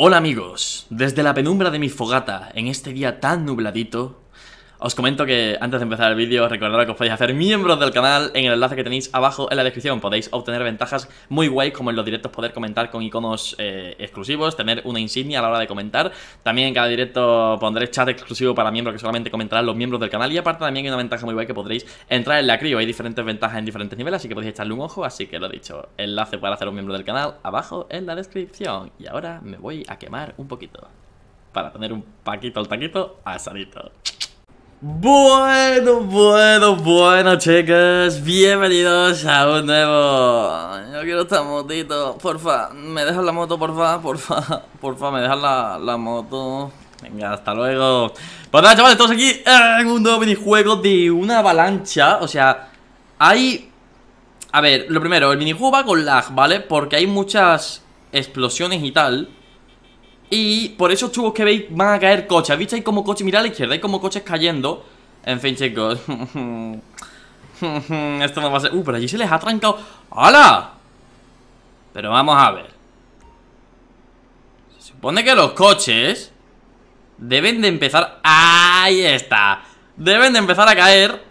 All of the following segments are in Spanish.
Hola amigos, desde la penumbra de mi fogata, en este día tan nubladito, os comento que antes de empezar el vídeo, recordad que os podéis hacer miembros del canal en el enlace que tenéis abajo en la descripción. Podéis obtener ventajas muy guays, como en los directos poder comentar con iconos eh, exclusivos, tener una insignia a la hora de comentar. También en cada directo pondré chat exclusivo para miembros que solamente comentarán los miembros del canal. Y aparte también hay una ventaja muy guay que podréis entrar en la crio. Hay diferentes ventajas en diferentes niveles, así que podéis echarle un ojo. Así que lo dicho, enlace para hacer un miembro del canal abajo en la descripción. Y ahora me voy a quemar un poquito. Para tener un paquito al taquito asadito. Bueno, bueno, bueno, chicas, bienvenidos a un nuevo. Yo quiero esta motito, porfa, me dejan la moto, porfa, porfa, porfa, me dejan la, la moto. Venga, hasta luego. Pues nada, chavales, estamos aquí en un nuevo minijuego de una avalancha. O sea, hay. A ver, lo primero, el minijuego va con lag, ¿vale? Porque hay muchas explosiones y tal. Y por esos tubos que veis van a caer coches ¿Has visto ahí como coches? mira a la izquierda, hay como coches cayendo En fin, chicos Esto no va a ser... Uh, pero allí se les ha trancado ¡Hala! Pero vamos a ver Se supone que los coches Deben de empezar... ¡Ahí está! Deben de empezar a caer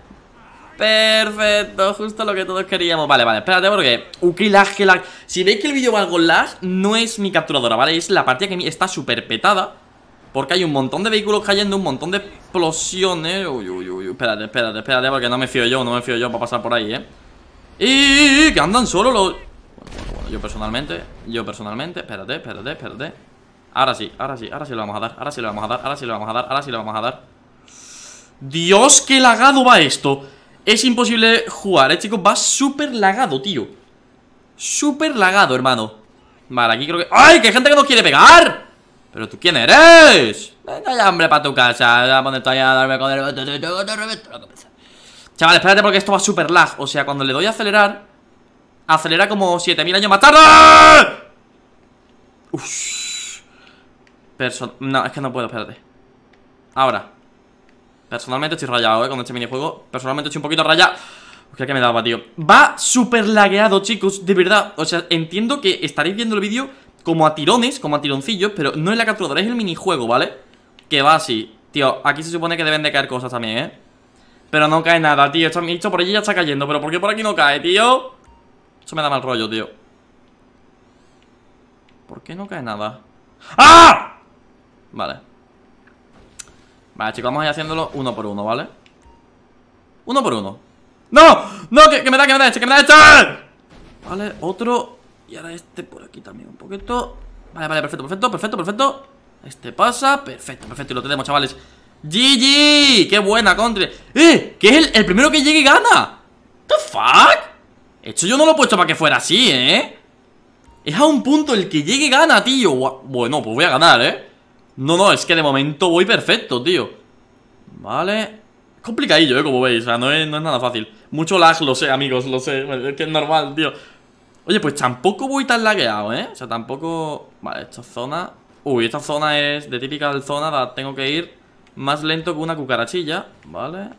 Perfecto, justo lo que todos queríamos Vale, vale, espérate porque... Uh, lag, lag Si veis que el vídeo va algo lag, no es mi capturadora, ¿vale? Es la parte que está súper petada Porque hay un montón de vehículos cayendo, un montón de explosiones Uy, uy, uy, espérate, espérate, espérate Porque no me fío yo, no me fío yo para pasar por ahí, ¿eh? ¡Y que andan solo los... bueno, yo personalmente, yo personalmente Espérate, espérate, espérate Ahora sí, ahora sí, ahora sí lo vamos a dar, ahora sí lo vamos a dar, ahora sí lo vamos a dar, ahora sí lo vamos a dar Dios, qué lagado va esto es imposible jugar, eh, chicos Va súper lagado, tío Súper lagado, hermano Vale, aquí creo que... ¡Ay, que hay gente que nos quiere pegar! ¿Pero tú quién eres? Venga ya, hombre, para tu casa Voy a poner a darme Chaval, espérate porque esto va súper lag O sea, cuando le doy a acelerar Acelera como 7000 años más tarde Uff Person... No, es que no puedo, espérate Ahora Personalmente estoy rayado, eh, con este minijuego Personalmente estoy un poquito rayado Hostia, que me daba, tío Va súper lagueado, chicos, de verdad O sea, entiendo que estaréis viendo el vídeo como a tirones, como a tironcillos Pero no es la capturadora, es el minijuego, ¿vale? Que va así Tío, aquí se supone que deben de caer cosas también, ¿eh? Pero no cae nada, tío Esto, por allí ya está cayendo Pero ¿por qué por aquí no cae, tío? Eso me da mal rollo, tío ¿Por qué no cae nada? ¡Ah! Vale Vale, chicos, vamos a ir haciéndolo uno por uno, ¿vale? Uno por uno ¡No! ¡No! ¡Que, me da, que me da que me da echar! Vale, otro Y ahora este por aquí también un poquito Vale, vale, perfecto, perfecto, perfecto, perfecto Este pasa, perfecto, perfecto Y lo tenemos, chavales ¡GG! ¡Qué buena, Contra! ¡Eh! ¡Que es el, primero que llegue y gana? ¿The fuck? Esto yo no lo he puesto para que fuera así, ¿eh? Es a un punto el que llegue y gana, tío Bueno, pues voy a ganar, ¿eh? No, no, es que de momento voy perfecto, tío Vale Complicadillo, eh, como veis, o sea, no es, nada fácil Mucho lag, lo sé, amigos, lo sé Es que es normal, tío Oye, pues tampoco voy tan lagueado, eh O sea, tampoco... Vale, esta zona... Uy, esta zona es de típica zona Tengo que ir más lento que una cucarachilla Vale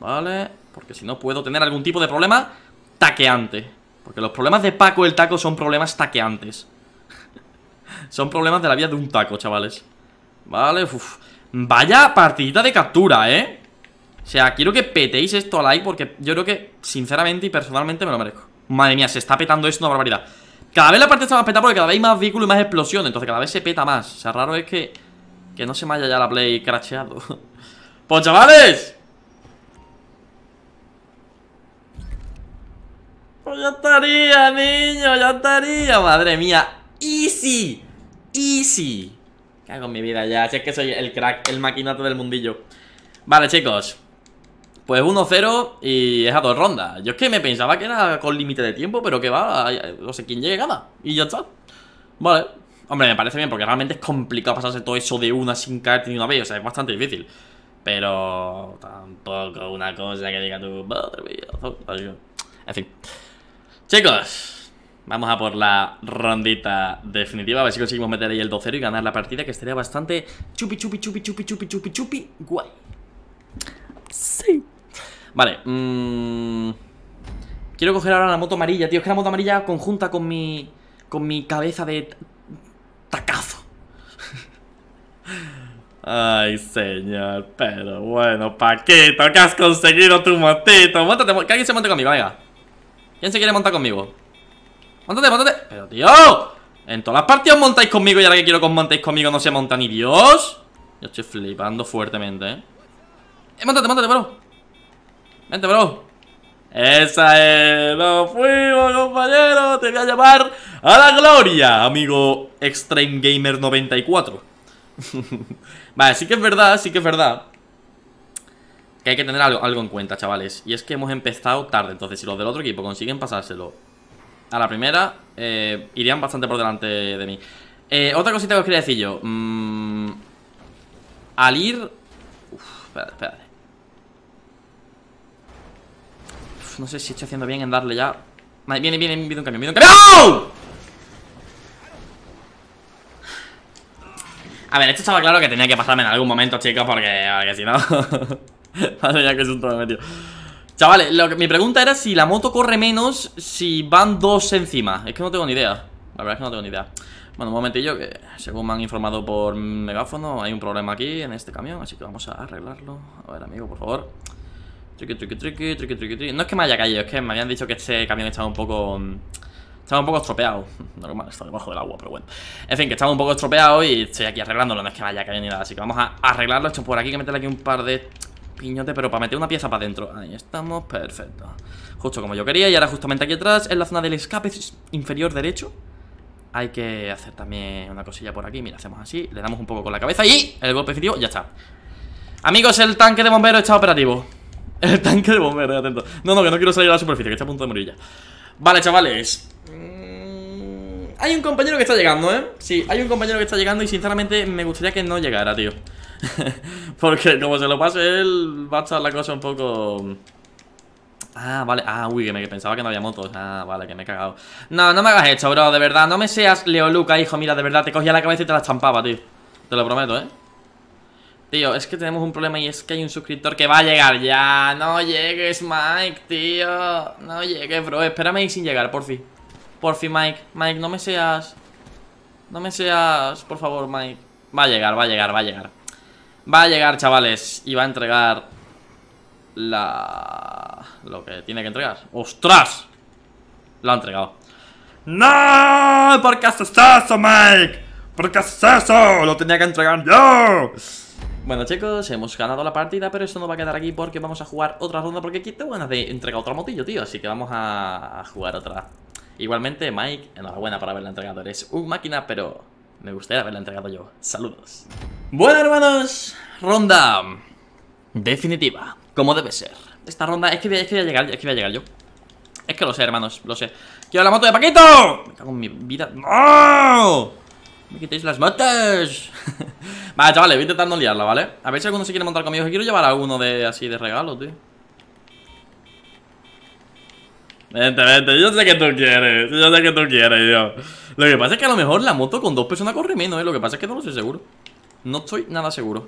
Vale Porque si no puedo tener algún tipo de problema Taqueante Porque los problemas de Paco el taco son problemas taqueantes Son problemas de la vida de un taco, chavales Vale, uff Vaya partidita de captura, ¿eh? O sea, quiero que petéis esto al like porque yo creo que, sinceramente y personalmente, me lo merezco. Madre mía, se está petando esto una barbaridad. Cada vez la parte está más petada porque cada vez hay más vehículos y más explosión. Entonces cada vez se peta más. O sea, raro es que, que no se me haya ya la play crasheado. ¡Pues chavales! Pues ya estaría, niño, ya estaría. Madre mía. Easy. Easy. Con mi vida ya, si es que soy el crack, el maquinato del mundillo Vale, chicos Pues 1-0 y es a dos rondas Yo es que me pensaba que era con límite de tiempo Pero que va, no sé quién llegaba Y ya está Vale, hombre, me parece bien Porque realmente es complicado pasarse todo eso de una sin caer, ni una vez O sea, es bastante difícil Pero tampoco una cosa que diga tú Madre En fin Chicos Vamos a por la rondita definitiva, a ver si conseguimos meter ahí el 2-0 y ganar la partida, que estaría bastante chupi, chupi, chupi, chupi, chupi, chupi, chupi, guay. Sí. Vale, mmm... Quiero coger ahora la moto amarilla, tío, es que la moto amarilla conjunta con mi... con mi cabeza de... tacazo. Ay, señor, pero bueno, Paquito, que has conseguido tu motito. Móntate, que alguien se monte conmigo, venga. ¿Quién se quiere montar conmigo? pero tío! En todas las partidas montáis conmigo y ahora que quiero que os montéis conmigo no se monta ni Dios. Yo estoy flipando fuertemente, ¿eh? ¡Eh, montate, montate, bro! ¡Vente, bro! ¡Esa es! ¡No fuimos, compañero! ¡Te voy a llevar a la gloria, amigo Extreme Gamer 94! vale, sí que es verdad, sí que es verdad Que hay que tener algo, algo en cuenta, chavales Y es que hemos empezado tarde Entonces, si los del otro equipo consiguen pasárselo a la primera eh, irían bastante por delante de mí. Eh, otra cosita que os quería decir yo. Mm, al ir... Uf, espérate, espérate. no sé si estoy haciendo bien en darle ya. Vale, viene, viene, viene un camión, viene un cambio. A ver, esto estaba claro que tenía que pasarme en algún momento, chicos, porque, que si no... Madre mía, que es un todo medio Chavales, mi pregunta era si la moto corre menos si van dos encima. Es que no tengo ni idea. La verdad es que no tengo ni idea. Bueno, un momentillo que según me han informado por megáfono hay un problema aquí en este camión, así que vamos a arreglarlo. A ver, amigo, por favor. Triqui, triqui, triqui, triqui, triqui, triqui. No es que me haya caído, es que me habían dicho que este camión estaba un poco... Estaba un poco estropeado. Normal, está debajo del agua, pero bueno. En fin, que estaba un poco estropeado y estoy aquí arreglándolo. No es que vaya a caer ni nada. Así que vamos a arreglarlo. Esto por aquí, que meterle aquí un par de Piñote, pero para meter una pieza para adentro Ahí estamos, perfecto Justo como yo quería y ahora justamente aquí atrás En la zona del escape inferior derecho Hay que hacer también una cosilla por aquí Mira, hacemos así, le damos un poco con la cabeza Y el golpe ya está Amigos, el tanque de bombero está operativo El tanque de bombero, atento No, no, que no quiero salir a la superficie, que está a punto de morir ya Vale, chavales mm, hay un compañero que está llegando, ¿eh? Sí, hay un compañero que está llegando y sinceramente me gustaría que no llegara, tío Porque como se lo pase él, va a estar la cosa un poco... Ah, vale, ah, uy, que pensaba que no había motos Ah, vale, que me he cagado No, no me hagas esto, bro, de verdad, no me seas Leo Luca, hijo Mira, de verdad, te cogía la cabeza y te la estampaba, tío Te lo prometo, eh Tío, es que tenemos un problema y es que hay un suscriptor que va a llegar ya No llegues, Mike, tío No llegues, bro, espérame ahí sin llegar, por fin Por fin, Mike Mike, no me seas... No me seas... Por favor, Mike Va a llegar, va a llegar, va a llegar Va a llegar, chavales, y va a entregar la... lo que tiene que entregar. ¡Ostras! Lo ha entregado. ¡No! ¿Por qué haces eso, Mike? ¿Por qué haces Lo tenía que entregar yo. Bueno chicos, hemos ganado la partida, pero esto no va a quedar aquí porque vamos a jugar otra ronda Porque aquí tengo de entregar otro motillo, tío, así que vamos a jugar otra Igualmente, Mike, enhorabuena por haberla entregado, eres un máquina, pero me gustaría haberla entregado yo Saludos bueno, hermanos, ronda definitiva, como debe ser. Esta ronda es que, voy, a llegar, es que voy a llegar yo. Es que lo sé, hermanos, lo sé. ¡Quiero la moto de Paquito! Me cago en mi vida. ¡No! ¡Me quitéis las motos! vale, chavales, voy intentando liarla, ¿vale? A ver si alguno se quiere montar conmigo. Que quiero llevar a uno de así de regalo, tío. Vente, vente, yo sé que tú quieres, yo sé que tú quieres, yo. Lo que pasa es que a lo mejor la moto con dos personas corre menos, ¿eh? Lo que pasa es que no lo sé seguro. No estoy nada seguro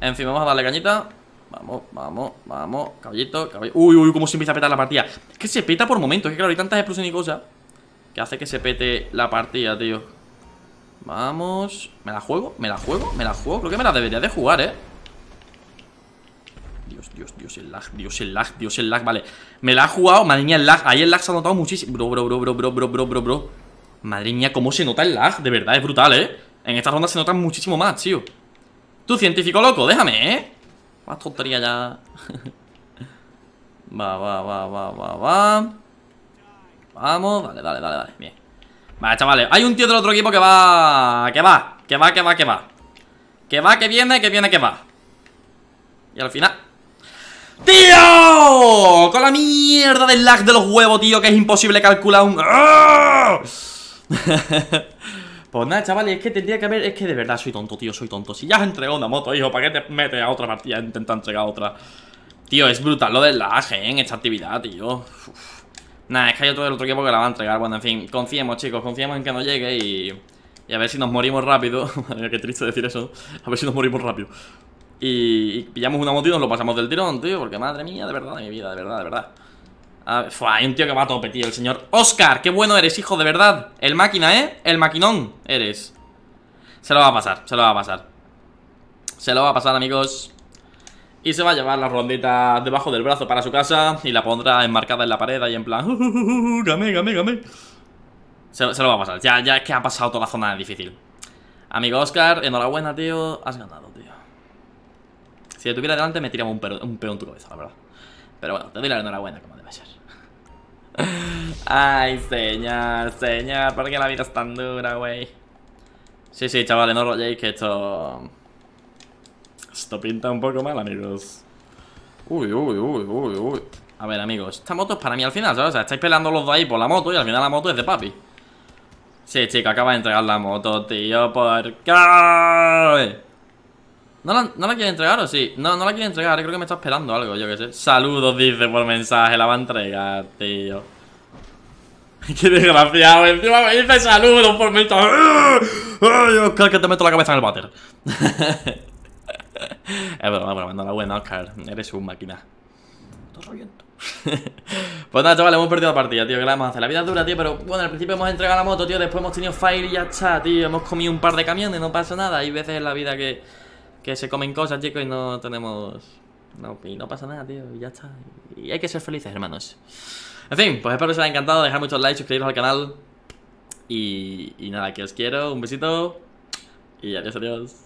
En fin, vamos a darle cañita Vamos, vamos, vamos, caballito, caballito Uy, uy, cómo se empieza a petar la partida Es que se peta por momentos, es que claro, hay tantas explosiones y cosas Que hace que se pete la partida, tío Vamos ¿Me la juego? ¿Me la juego? ¿Me la juego? Creo que me la debería de jugar, eh Dios, Dios, Dios, el lag, Dios, el lag, Dios, el lag, vale Me la ha jugado, madre mía, el lag Ahí el lag se ha notado muchísimo Bro, bro, bro, bro, bro, bro, bro, bro, bro Madre mía, cómo se nota el lag, de verdad, es brutal, eh en esta ronda se nota muchísimo más, tío. Tú, científico loco, déjame, ¿eh? Más tontería ya. va, va, va, va, va, va. Vamos, vale, dale, dale, vale, bien. Vale, chavales, hay un tío del otro equipo que va... Que va, que va, que va, que va. Que va, que viene, que viene, que va. Y al final... ¡Tío! Con la mierda del lag de los huevos, tío, que es imposible calcular un... ¡Ah! Pues nada, chavales, es que tendría que haber... Es que de verdad soy tonto, tío, soy tonto Si ya has entregado una moto, hijo, ¿para qué te metes a otra partida? E intenta entregar otra Tío, es brutal lo del laje, ¿eh? En esta actividad, tío Nada, es que hay otro del otro equipo que la va a entregar Bueno, en fin, confiemos, chicos, confiemos en que no llegue y... Y a ver si nos morimos rápido Madre qué triste decir eso A ver si nos morimos rápido y, y pillamos una moto y nos lo pasamos del tirón, tío Porque madre mía, de verdad, de mi vida, de verdad, de verdad Ver, ah, hay un tío que va a tope, tío, el señor Oscar, qué bueno eres, hijo, de verdad El máquina, ¿eh? El maquinón eres Se lo va a pasar, se lo va a pasar Se lo va a pasar, amigos Y se va a llevar la rondita debajo del brazo para su casa Y la pondrá enmarcada en la pared y en plan uh, uh, uh, se, lo va a pasar, ya, ya es que ha pasado toda la zona difícil Amigo Oscar, enhorabuena, tío Has ganado, tío Si te tuviera delante me tiraba un, un peón en tu cabeza, la verdad Pero bueno, te doy la enhorabuena como debe ser Ay, señor, señor, ¿por qué la vida es tan dura, güey? Sí, sí, chavales, no rolléis que esto... Esto pinta un poco mal, amigos. Uy, uy, uy, uy, uy. A ver, amigos, esta moto es para mí al final, ¿sabes? O sea, estáis pelando los dos ahí por la moto y al final la moto es de papi. Sí, chica, acaba de entregar la moto, tío, ¿por qué? ¿No la, ¿No la quiere entregar o sí? No, no la quiere entregar, creo que me está esperando algo, yo qué sé Saludos, dice por mensaje, la va a entregar, tío Qué desgraciado, encima me dice saludos por mensaje ¡Ay, ¡Ah! ¡Ah, Oscar, que te meto la cabeza en el váter! es broma, broma, no la buena, Oscar Eres un máquina pues nada, chavales, hemos perdido la partida, tío. que la vamos a hacer? La vida es dura, tío, pero bueno, al principio hemos entregado la moto, tío. Después hemos tenido fire y ya está, tío. Hemos comido un par de camiones, no pasa nada. Hay veces en la vida que que se comen cosas, chicos, y no tenemos... No, y no pasa nada, tío, y ya está. Y hay que ser felices, hermanos. En fin, pues espero que os haya encantado. Dejar muchos likes, suscribiros al canal. Y, y nada, que os quiero. Un besito. Y adiós, adiós.